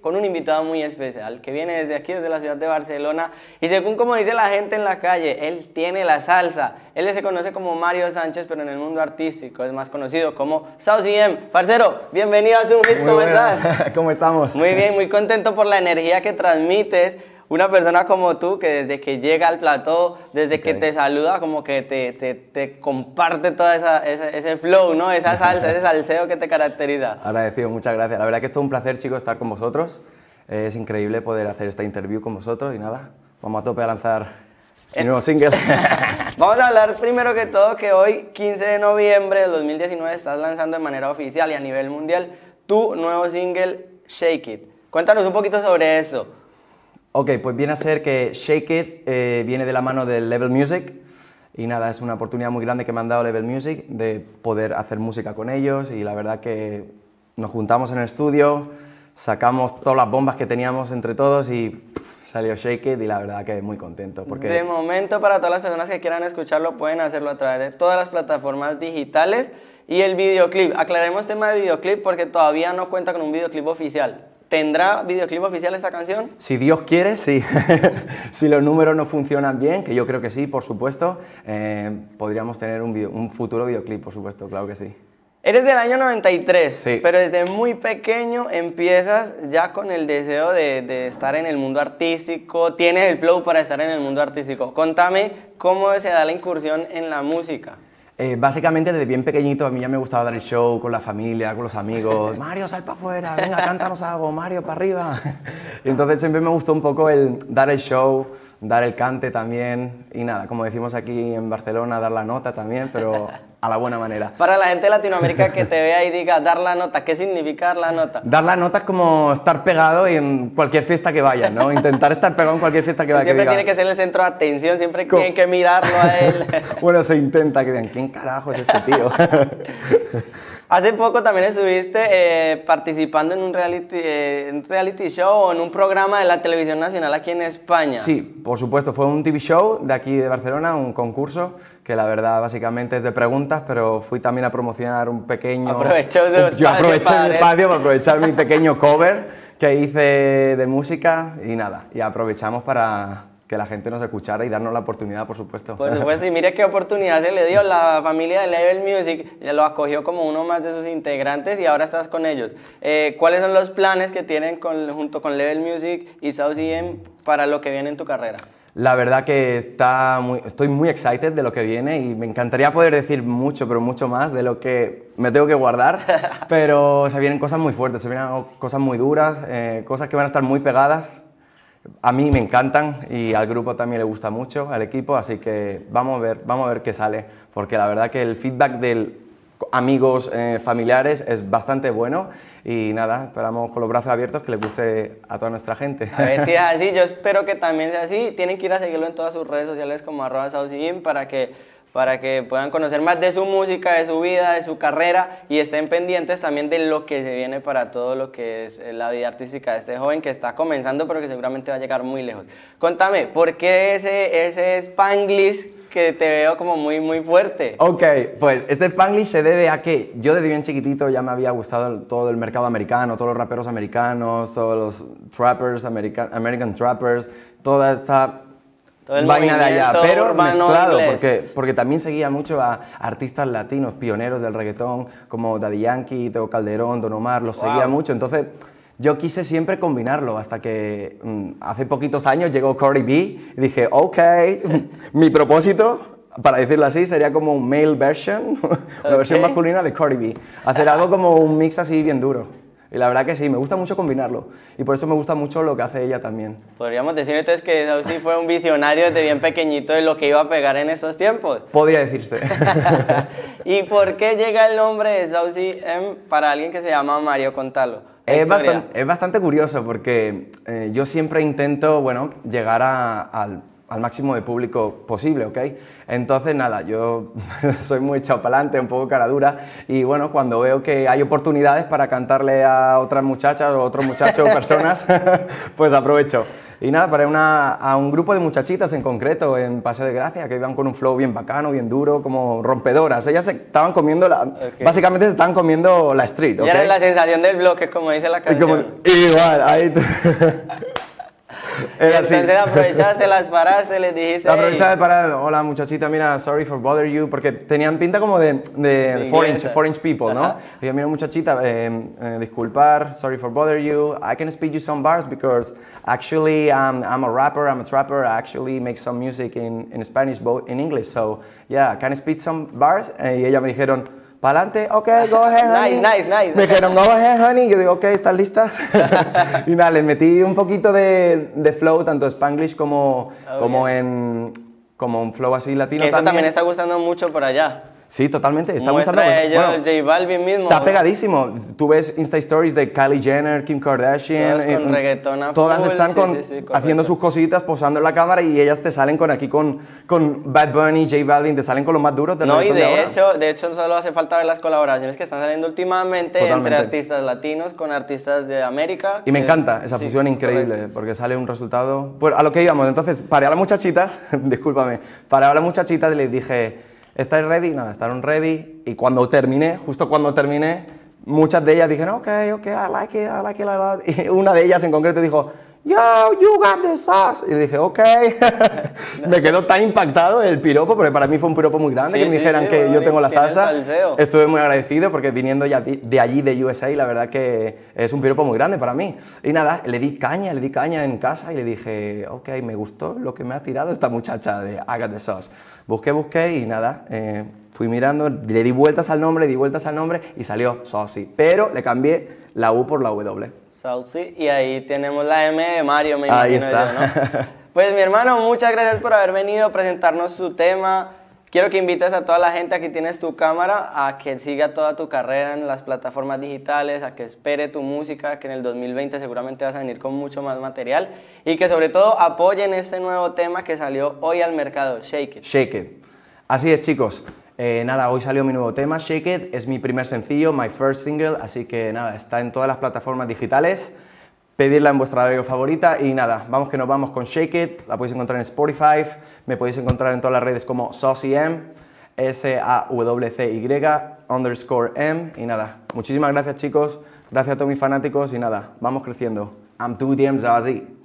con un invitado muy especial que viene desde aquí, desde la ciudad de Barcelona. Y según como dice la gente en la calle, él tiene la salsa. Él se conoce como Mario Sánchez, pero en el mundo artístico es más conocido como Saucy e M. Farcero, bienvenido a Zoom Hits, ¿cómo estás? ¿Cómo estamos? Muy bien, muy contento por la energía que transmites una persona como tú que desde que llega al plató, desde que te saluda, como que te, te, comparte todo ese, ese flow, ¿no? Esa salsa, ese salseo que te caracteriza. Agradecido, muchas gracias. La verdad que es todo un placer, chicos, estar con vosotros. Es increíble poder hacer esta interview con vosotros y nada, vamos a tope a lanzar el nuevo single. Vamos a hablar primero que todo que hoy, 15 de noviembre de 2019, estás lanzando de manera oficial y a nivel mundial tu nuevo single, Shake It. Cuéntanos un poquito sobre eso. Ok, pues viene a ser que Shake It eh, viene de la mano de Level Music y nada, es una oportunidad muy grande que me han dado Level Music de poder hacer música con ellos y la verdad que nos juntamos en el estudio, sacamos todas las bombas que teníamos entre todos y salió Shake It y la verdad que muy contento. Porque... De momento para todas las personas que quieran escucharlo pueden hacerlo a través de todas las plataformas digitales y el videoclip. Aclaremos tema de videoclip porque todavía no cuenta con un videoclip oficial. ¿Tendrá videoclip oficial esta canción? Si Dios quiere, sí. si los números no funcionan bien, que yo creo que sí, por supuesto, eh, podríamos tener un, un, futuro videoclip, por supuesto, claro que sí. Eres del año 93, pero desde muy pequeño empiezas ya con el deseo de, de estar en el mundo artístico, tienes el flow para estar en el mundo artístico. Contame cómo se da la incursión en la música. Eh, básicamente desde bien pequeñito a mí ya me gustaba dar el show con la familia, con los amigos. Mario, sal para afuera, venga, cántanos algo, Mario, para arriba entonces siempre me gustó un poco el dar el show, dar el cante también y nada, como decimos aquí en Barcelona, dar la nota también, pero a la buena manera. Para la gente de Latinoamérica que te vea y diga dar la nota, ¿qué significa dar la nota? Dar la nota es como estar pegado en cualquier fiesta que vaya, ¿no? Intentar estar pegado en cualquier fiesta que vaya. Siempre tiene que ser el centro de atención, siempre tienen que mirarlo a él. bueno, se intenta que digan, ¿quién carajo es este tío? Hace poco también estuviste eh, participando en un reality, eh, reality show o en un programa de la televisión nacional aquí en España. Sí, por supuesto, fue un TV show de aquí de Barcelona, un concurso que la verdad básicamente es de preguntas, pero fui también a promocionar un pequeño... Aprovechó su Yo aproveché mi espacio para aprovechar mi pequeño cover que hice de música y nada, y aprovechamos para que la gente nos escuchara y darnos la oportunidad, por supuesto. pues supuesto, y mire qué oportunidad se le dio. La familia de Level Music ya lo acogió como uno más de sus integrantes y ahora estás con ellos. Eh, ¿Cuáles son los planes que tienen junto con Level Music y South EM para lo que viene en tu carrera? La verdad que está muy, estoy muy excited de lo que viene y me encantaría poder decir mucho, pero mucho más de lo que me tengo que guardar. Pero se vienen cosas muy fuertes, se vienen cosas muy duras, eh, cosas que van a estar muy pegadas a mí me encantan y al grupo también le gusta mucho, al equipo, así que vamos a ver, vamos a ver qué sale, porque la verdad que el feedback de amigos, eh, familiares es bastante bueno y nada, esperamos con los brazos abiertos que les guste a toda nuestra gente. A ver si es así, yo espero que también sea así, tienen que ir a seguirlo en todas sus redes sociales como arroba para que para que puedan conocer más de su música, de su vida, de su carrera y estén pendientes también de lo que se viene para todo lo que es eh, la vida artística de este joven que está comenzando pero que seguramente va a llegar muy lejos. Cuéntame, ¿por qué ese, ese Spanglish que te veo como muy, muy fuerte? Ok, pues este Spanglish se debe a que yo desde bien chiquitito ya me había gustado todo el mercado americano, todos los raperos americanos, todos los trappers, American, American trappers, toda esta vaina de allá, pero mezclado, porque, porque también seguía mucho a artistas latinos, pioneros del reggaetón, como Daddy Yankee, Teo Calderón, Don Omar, los seguía mucho, entonces yo quise siempre combinarlo hasta que mm, hace poquitos años llegó Corey B y dije, ok, mi propósito, para decirlo así, sería como un male version, una versión masculina de Corey B. Hacer algo como un mix así bien duro. Y la verdad que sí, me gusta mucho combinarlo. Y por eso me gusta mucho lo que hace ella también. Podríamos decir entonces que Saucy fue un visionario desde bien pequeñito de lo que iba a pegar en esos tiempos. Podría decirse. ¿Y por qué llega el nombre de Saucy M para alguien que se llama Mario Contalo? Es bastante, curioso porque eh, yo siempre intento, bueno, llegar al al máximo de público posible, ¿ok? Entonces, nada, yo soy muy chapalante, un poco cara dura, y bueno, cuando veo que hay oportunidades para cantarle a otras muchachas o otros muchachos o personas, pues aprovecho. Y nada, para una, a un grupo de muchachitas en concreto, en Paseo de Gracia, que iban con un flow bien bacano, bien duro, como rompedoras. Ellas estaban comiendo la... Básicamente se estaban comiendo la street, ¿ok? Y era la sensación del bloque, como dice la canción. igual, ahí... Era y entonces aprovechaste, las paraste, les dijiste. La aprovechaste para, hola muchachita, mira, sorry for bother you, porque tenían pinta como de, de foreign, foreign, people, ¿no? Y yo, mira muchachita, eh, eh, disculpar, sorry for bother you, I can speak you some bars because actually um, I'm a rapper, I'm a trapper, I actually make some music in, in Spanish, both in English, so yeah, can speak some bars? Eh, y ella me dijeron, pa'lante, adelante, ok, go ahead, honey. Me dijeron, go ahead, honey. Yo digo, ok, ¿estás listas? y nada, les metí un poquito de, de flow, tanto spanglish como, oh, como, en, como un flow así latino. Que eso también está gustando mucho por allá. Sí, totalmente. Está muy bueno, J Balvin mismo. Está pegadísimo. Tú ves Insta Stories de Kylie Jenner, Kim Kardashian. Todas eh, con reggaetón Todas están haciendo sus cositas, posando en la cámara y ellas te salen con aquí con, con Bad Bunny, J Balvin, te salen con los más duros del No, y de, hecho, de hecho, solo hace falta ver las colaboraciones que están saliendo últimamente entre artistas latinos con artistas de América. Y me encanta esa fusión increíble, porque sale un resultado. Pues a lo que íbamos, entonces paré a las muchachitas, discúlpame, paré a las muchachitas y les dije ¿estáis ready? Nada, estaron ready. Y cuando terminé, justo cuando terminé, muchas de ellas dijeron, ok, ok, I like it, I like it, I like it. Y una de ellas en concreto dijo, yo, you got the sauce. Y le dije, ok. me quedó tan impactado el piropo, porque para mí fue un piropo muy grande, que me dijeran que yo tengo la salsa. Estuve muy agradecido porque viniendo ya de allí, de USA, la verdad que es un piropo muy grande para mí. Y nada, le di caña, le di caña en casa y le dije, ok, me gustó lo que me ha tirado esta muchacha de I got the sauce. Busqué, busqué y nada. Eh, fui mirando, le di vueltas al nombre, le di vueltas al nombre y salió Saucy. Pero le cambié la U por la W. Saucy. Y ahí tenemos la M de Mario, ahí está. Pues mi hermano, muchas gracias por haber venido a presentarnos tu tema. Quiero que invites a toda la gente, aquí tienes tu cámara, a que siga toda tu carrera en las plataformas digitales, a que espere tu música, que en el 2020 seguramente vas a venir con mucho más material y que sobre todo apoyen este nuevo tema que salió hoy al mercado, Shake It. Shake It. Así es, chicos. Eh, nada, hoy salió mi nuevo tema, Shake It, es mi primer sencillo, my first single, así que nada, está en todas las plataformas digitales, pedirla en vuestra radio favorita y nada, vamos que nos vamos con Shake It, la podéis encontrar en Spotify, me podéis encontrar en todas las redes como SaucyM, S-A-W-C-Y, underscore M, y nada, muchísimas gracias chicos, gracias a todos mis fanáticos y nada, vamos creciendo. I'm 2DM Zazi.